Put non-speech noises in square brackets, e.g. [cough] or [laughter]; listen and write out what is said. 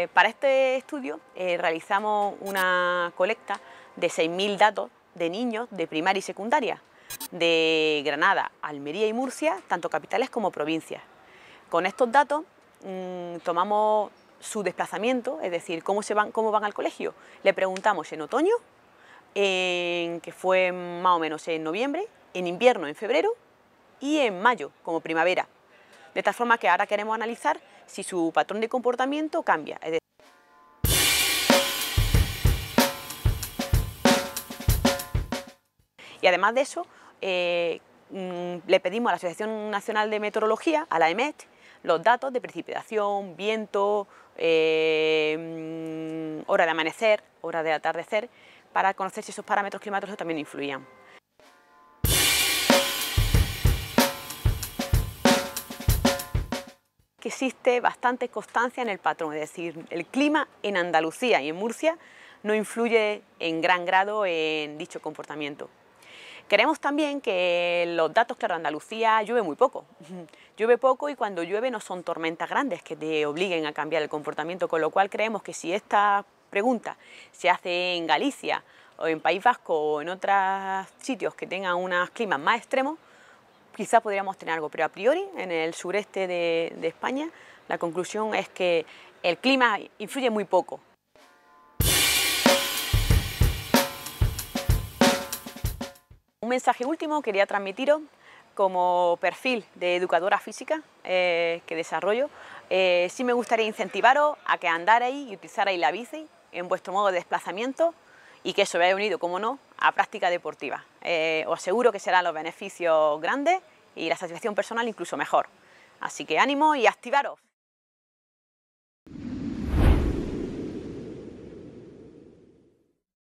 Eh, para este estudio eh, realizamos una colecta de 6.000 datos de niños de primaria y secundaria de Granada, Almería y Murcia, tanto capitales como provincias. Con estos datos mm, tomamos su desplazamiento, es decir, cómo, se van, cómo van al colegio. Le preguntamos en otoño, que fue más o menos en noviembre, en invierno, en febrero y en mayo, como primavera. De tal forma que ahora queremos analizar si su patrón de comportamiento cambia. Y además de eso, eh, mm, le pedimos a la Asociación Nacional de Meteorología, a la EMET, los datos de precipitación, viento, eh, mm, hora de amanecer, hora de atardecer, para conocer si esos parámetros climáticos también influían. existe bastante constancia en el patrón, es decir, el clima en Andalucía y en Murcia no influye en gran grado en dicho comportamiento. Queremos también que los datos, claro, Andalucía llueve muy poco. [laughs] Llueve poco y cuando llueve no son tormentas grandes que te obliguen a cambiar el comportamiento, con lo cual creemos que si esta pregunta se hace en Galicia o en País Vasco o en otros sitios que tengan unos climas más extremos, quizá podríamos tener algo, pero a priori en el sureste de, España la conclusión es que el clima influye muy poco. Un mensaje último quería transmitiros como perfil de educadora física eh, que desarrollo. Eh, sí me gustaría incentivaros a que ahí y utilizarais la bici en vuestro modo de desplazamiento y que eso vaya unido, como no, a práctica deportiva. Eh, os aseguro que serán los beneficios grandes y la satisfacción personal incluso mejor. Así que ánimo y activaros.